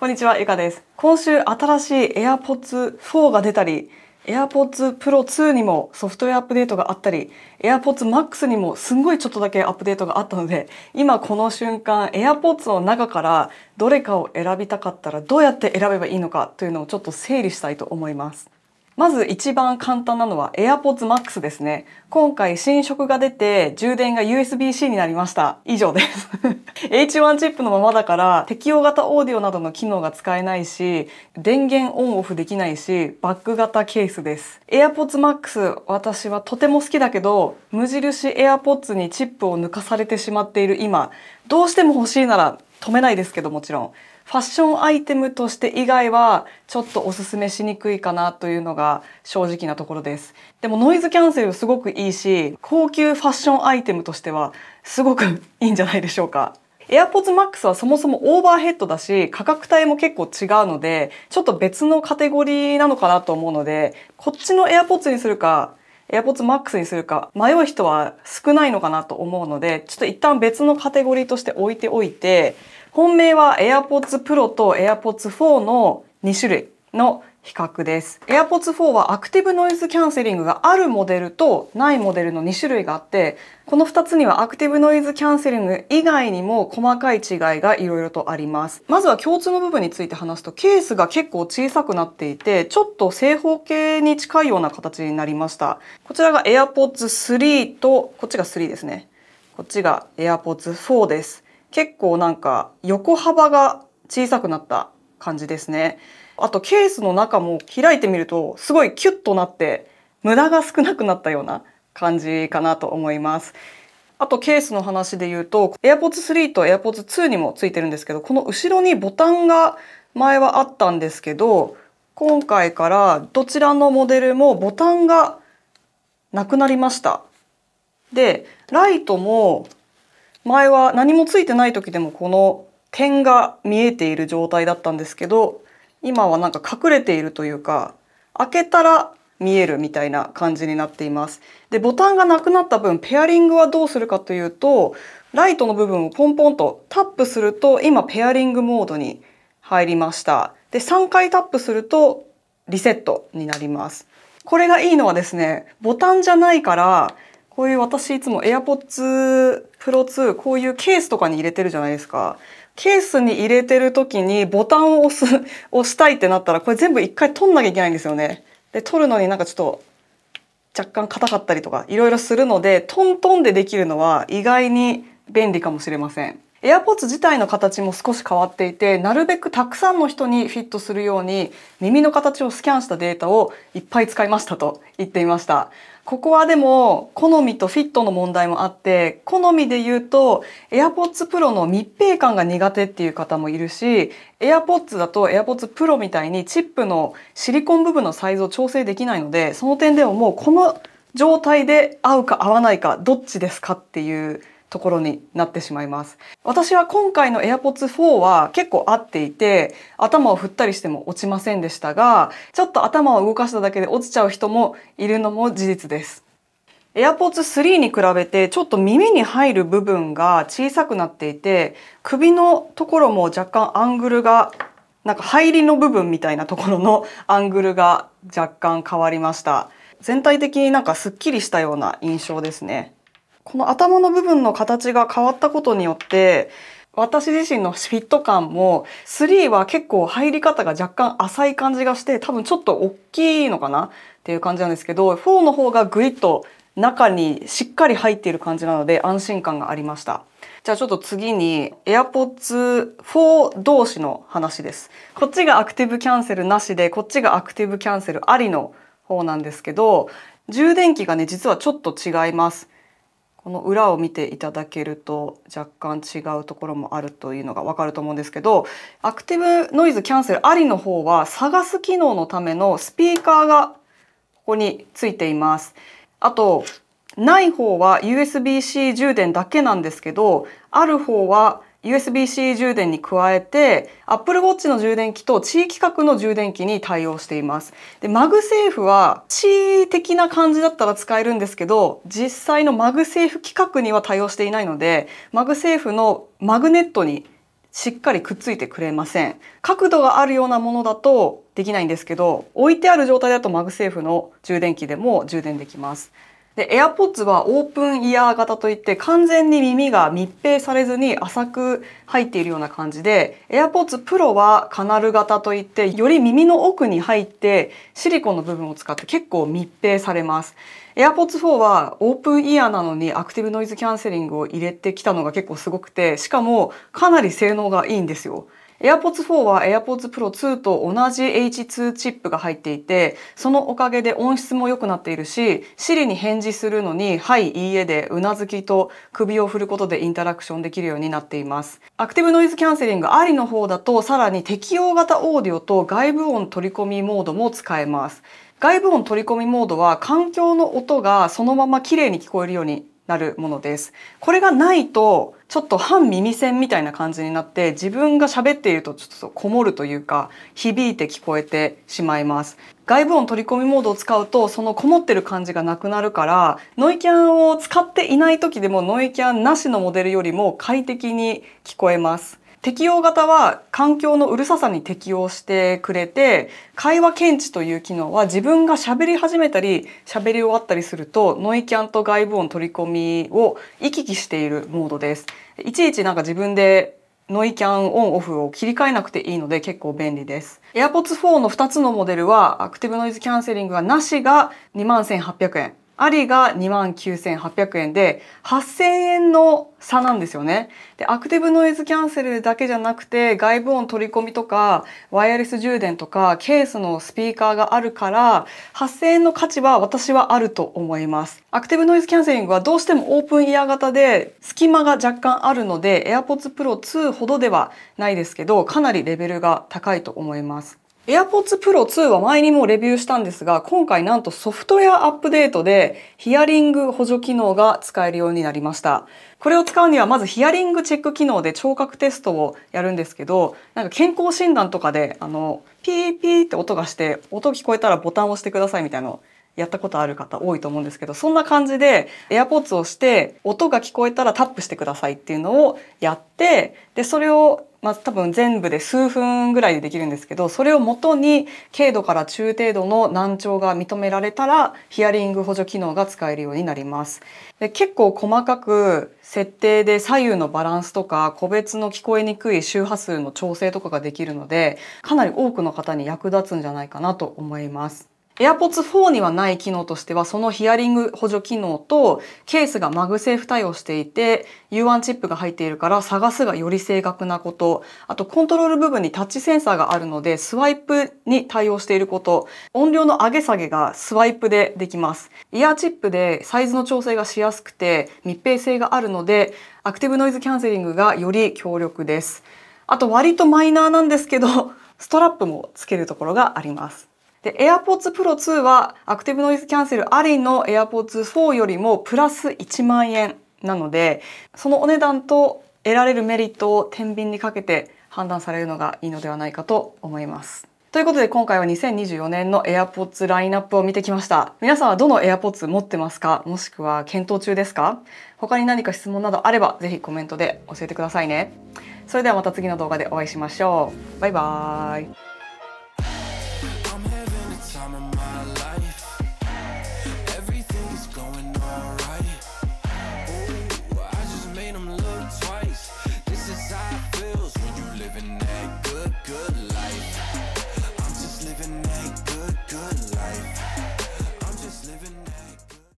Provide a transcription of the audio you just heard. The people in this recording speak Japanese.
こんにちは、ゆかです。今週新しい AirPods 4が出たり、AirPods Pro 2にもソフトウェアアップデートがあったり、AirPods Max にもすんごいちょっとだけアップデートがあったので、今この瞬間 AirPods の中からどれかを選びたかったらどうやって選べばいいのかというのをちょっと整理したいと思います。まず一番簡単なのは AirPods Max ですね。今回新色が出て充電が USB-C になりました。以上です H1 チップのままだから適用型オーディオなどの機能が使えないし、電源オンオフできないし、バッグ型ケースです。AirPods Max 私はとても好きだけど、無印 AirPods にチップを抜かされてしまっている今、どうしても欲しいなら止めないですけどもちろん。ファッションアイテムとして以外はちょっとおすすめしにくいかなというのが正直なところです。でもノイズキャンセルすごくいいし、高級ファッションアイテムとしてはすごくいいんじゃないでしょうか。AirPods Max はそもそもオーバーヘッドだし、価格帯も結構違うので、ちょっと別のカテゴリーなのかなと思うので、こっちの AirPods にするか、AirPods Max にするか迷う人は少ないのかなと思うので、ちょっと一旦別のカテゴリーとして置いておいて、本命は AirPods Pro と AirPods 4の2種類の比較です。AirPods 4はアクティブノイズキャンセリングがあるモデルとないモデルの2種類があって、この2つにはアクティブノイズキャンセリング以外にも細かい違いがいろいろとあります。まずは共通の部分について話すと、ケースが結構小さくなっていて、ちょっと正方形に近いような形になりました。こちらが AirPods 3と、こっちが3ですね。こっちが AirPods 4です。結構なんか横幅が小さくなった感じですね。あとケースの中も開いてみるとすごいキュッとなって無駄が少なくなったような感じかなと思います。あとケースの話で言うと AirPods 3と AirPods 2にも付いてるんですけどこの後ろにボタンが前はあったんですけど今回からどちらのモデルもボタンがなくなりました。でライトも前は何もついてない時でもこの点が見えている状態だったんですけど今はなんか隠れているというか開けたら見えるみたいな感じになっています。でボタンがなくなった分ペアリングはどうするかというとライトの部分をポンポンとタップすると今ペアリングモードに入りました。で3回タップするとリセットになります。これがいいのはですねボタンじゃないからこういう私いつも AirPods Pro 2こういうケースとかに入れてるじゃないですか。ケースに入れてる時にボタンを押す、押したいってなったらこれ全部一回取んなきゃいけないんですよね。で、取るのになんかちょっと若干硬かったりとかいろいろするのでトントンでできるのは意外に便利かもしれません。AirPods 自体の形も少し変わっていてなるべくたくさんの人にフィットするように耳の形をスキャンしたデータをいっぱい使いましたと言っていましたここはでも好みとフィットの問題もあって好みで言うと AirPods Pro の密閉感が苦手っていう方もいるし AirPods だと AirPods Pro みたいにチップのシリコン部分のサイズを調整できないのでその点でももうこの状態で合うか合わないかどっちですかっていうところになってしまいます。私は今回の AirPods 4は結構合っていて、頭を振ったりしても落ちませんでしたが、ちょっと頭を動かしただけで落ちちゃう人もいるのも事実です。AirPods 3に比べてちょっと耳に入る部分が小さくなっていて、首のところも若干アングルがなんか入りの部分みたいなところの アングルが若干変わりました。全体的になんかすっきりしたような印象ですね。この頭の部分の形が変わったことによって私自身のフィット感も3は結構入り方が若干浅い感じがして多分ちょっと大きいのかなっていう感じなんですけど4の方がグイッと中にしっかり入っている感じなので安心感がありました。じゃあちょっと次に AirPods 4同士の話です。こっちがアクティブキャンセルなしでこっちがアクティブキャンセルありの方なんですけど充電器がね実はちょっと違います。この裏を見ていただけると若干違うところもあるというのがわかると思うんですけどアクティブノイズキャンセルありの方は探す機能のためのスピーカーがここについています。あとない方は USB-C 充電だけなんですけどある方は USB-C 充電に加えて Apple Watch の充電器と地域格の充電器に対応しています。で、マグセーフは地位的な感じだったら使えるんですけど実際のマグセーフ規格には対応していないのでマグセーフのマグネットにしっかりくっついてくれません。角度があるようなものだとできないんですけど置いてある状態だとマグセーフの充電器でも充電できます。で AirPods はオープンイヤー型といって完全に耳が密閉されずに浅く入っているような感じで AirPods Pro はカナル型といってより耳の奥に入ってシリコンの部分を使って結構密閉されます。AirPods 4はオープンイヤーなのにアクティブノイズキャンセリングを入れてきたのが結構すごくてしかもかなり性能がいいんですよ。AirPods 4は AirPods Pro 2と同じ H2 チップが入っていて、そのおかげで音質も良くなっているし、Siri に返事するのに、はい、いいえで、うなずきと首を振ることでインタラクションできるようになっています。アクティブノイズキャンセリングありの方だと、さらに適用型オーディオと外部音取り込みモードも使えます。外部音取り込みモードは環境の音がそのまま綺麗に聞こえるようになるものです。これがないとちょっと半耳栓みたいな感じになって自分が喋っているとちょっとこもるというか響いて聞こえてしまいます。外部音取り込みモードを使うとそのこもってる感じがなくなるからノイキャンを使っていない時でもノイキャンなしのモデルよりも快適に聞こえます。適用型は環境のうるささに適応してくれて会話検知という機能は自分が喋り始めたり喋り終わったりするとノイキャンと外部音取り込みを行き来しているモードです。いちいちなんか自分でノイキャンオンオフを切り替えなくていいので結構便利です。AirPods 4の2つのモデルはアクティブノイズキャンセリングがなしが21,800円。ありが29,800円で8,000円の差なんですよね。で、アクティブノイズキャンセルだけじゃなくて外部音取り込みとかワイヤレス充電とかケースのスピーカーがあるから8,000円の価値は私はあると思います。アクティブノイズキャンセリングはどうしてもオープンイヤー型で隙間が若干あるので AirPods Pro 2ほどではないですけどかなりレベルが高いと思います。AirPods Pro 2は前にもレビューしたんですが、今回なんとソフトウェアアップデートでヒアリング補助機能が使えるようになりました。これを使うにはまずヒアリングチェック機能で聴覚テストをやるんですけど、なんか健康診断とかで、あの、ピーピーって音がして、音聞こえたらボタンを押してくださいみたいなのやったことある方多いと思うんですけどそんな感じで AirPods をして音が聞こえたらタップしてくださいっていうのをやってでそれをまあ、多分全部で数分ぐらいでできるんですけどそれをもとに軽度から中程度の難聴が認められたらヒアリング補助機能が使えるようになります。で結構細かく設定で左右のバランスとか個別の聞こえにくい周波数の調整とかができるのでかなり多くの方に役立つんじゃないかなと思います。AirPods 4にはない機能としては、そのヒアリング補助機能と、ケースがマグセーフ対応していて、U1 チップが入っているから探すがより正確なこと、あとコントロール部分にタッチセンサーがあるので、スワイプに対応していること、音量の上げ下げがスワイプでできます。イヤーチップでサイズの調整がしやすくて、密閉性があるので、アクティブノイズキャンセリングがより強力です。あと割とマイナーなんですけど、ストラップもつけるところがあります。で、AirPods Pro 2はアクティブノイズキャンセルありの AirPods 4よりもプラス1万円なので、そのお値段と得られるメリットを天秤にかけて判断されるのがいいのではないかと思います。ということで今回は2024年の AirPods ラインナップを見てきました。皆さんはどの AirPods 持ってますかもしくは検討中ですか他に何か質問などあればぜひコメントで教えてくださいね。それではまた次の動画でお会いしましょう。バイバーイ。